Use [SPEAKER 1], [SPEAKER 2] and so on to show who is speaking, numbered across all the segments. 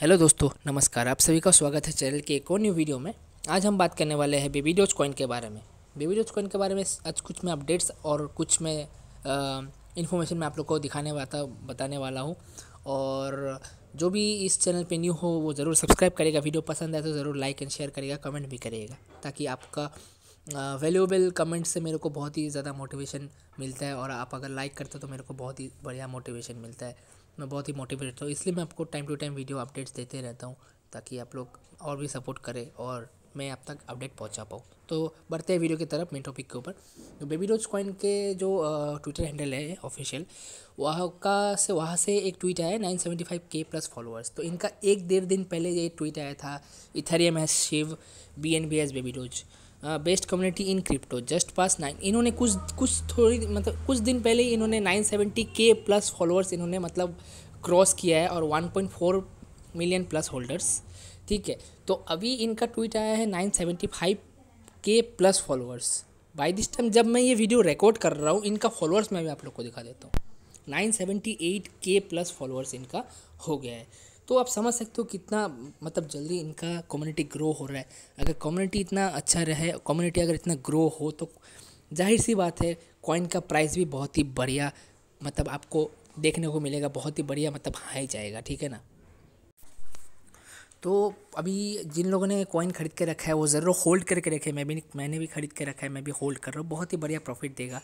[SPEAKER 1] hello दोस्तों नमस्कार आप सभी का स्वागत है चैनल के एक और न्यू वीडियो में आज हम बात करने वाले हैं बेबी डोज कॉइन के बारे में बेबी डोज कॉइन के बारे में आज कुछ मैं अपडेट्स और कुछ मैं इन्फॉर्मेशन मैं आप लोग को दिखाने वाला बताने वाला हूँ और जो भी इस चैनल पे न्यू हो वो ज़रूर सब्सक्राइब करेगा वीडियो पसंद आए तो ज़रूर लाइक एंड शेयर करेगा कमेंट भी करिएगा ताकि आपका वैल्यूएबल कमेंट से मेरे को बहुत ही ज़्यादा मोटिवेशन मिलता है और आप अगर लाइक करते हो तो मेरे को बहुत ही बढ़िया मोटिवेशन मिलता है मैं बहुत ही मोटिवेट रहता हूँ इसलिए मैं आपको time to time video updates देते रहता हूँ ताकि आप लोग और भी सपोर्ट करें और मैं आप तक अपडेट पहुंचा पाऊँ तो बढ़ते हैं वीडियो की तरफ मेन टॉपिक के ऊपर तो बेबी रोज कॉइन के जो ट्विटर हैंडल है ऑफिशियल वहाँ का से वहाँ से एक ट्वीट आया nine seventy five K plus followers तो इनका एक डेढ़ दिन पहले ये ट्वीट आया था इथेरियम है शिव B N B S baby रोज best community in crypto just pass nine इन्होंने कुछ कुछ थोड़ी मतलब कुछ दिन पहले ही इन्होंने nine seventy K plus followers इन्होंने मतलब क्रॉस किया है और one point four million plus holders ठीक है तो अभी इनका ट्वीट आया है nine seventy five K plus followers by this time जब मैं ये वीडियो रिकॉर्ड कर रहा हूँ इनका फॉलोअर्स मैं भी आप लोग को दिखा देता हूँ nine seventy eight K plus followers इनका हो गया है तो आप समझ सकते हो कितना मतलब जल्दी इनका कम्युनिटी ग्रो हो रहा है अगर कम्युनिटी इतना अच्छा रहे कम्युनिटी अगर इतना ग्रो हो तो जाहिर सी बात है कॉइन का प्राइस भी बहुत ही बढ़िया मतलब आपको देखने को मिलेगा बहुत ही बढ़िया मतलब हाई जाएगा ठीक है ना तो अभी जिन लोगों ने कॉइन खरीद के रखा है वो ज़रूर होल्ड करके रखे मैं भी मैंने भी खरीद के रखा है मैं भी होल्ड कर रहा हूँ बहुत ही बढ़िया प्रॉफिट देगा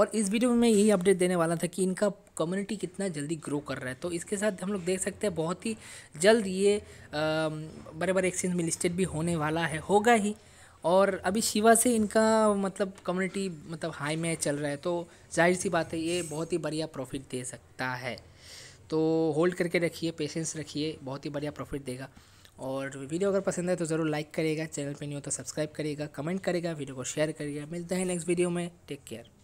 [SPEAKER 1] और इस वीडियो में मैं यही अपडेट देने वाला था कि इनका कम्युनिटी कितना जल्दी ग्रो कर रहा है तो इसके साथ हम लोग देख सकते हैं बहुत ही जल्द ये बड़े बड़े एक्सचेंज में लिस्टेड भी होने वाला है होगा ही और अभी शिवा से इनका मतलब कम्युनिटी मतलब हाई में चल रहा है तो जाहिर सी बात है ये बहुत ही बढ़िया प्रॉफिट दे सकता है तो होल्ड करके रखिए पेशेंस रखिए बहुत ही बढ़िया प्रॉफिट देगा और वीडियो अगर पसंद है तो ज़रूर लाइक करिएगा चैनल पे नहीं हो तो सब्सक्राइब करिएगा कमेंट करेगा वीडियो को शेयर करिएगा मिलते हैं नेक्स्ट वीडियो में टेक केयर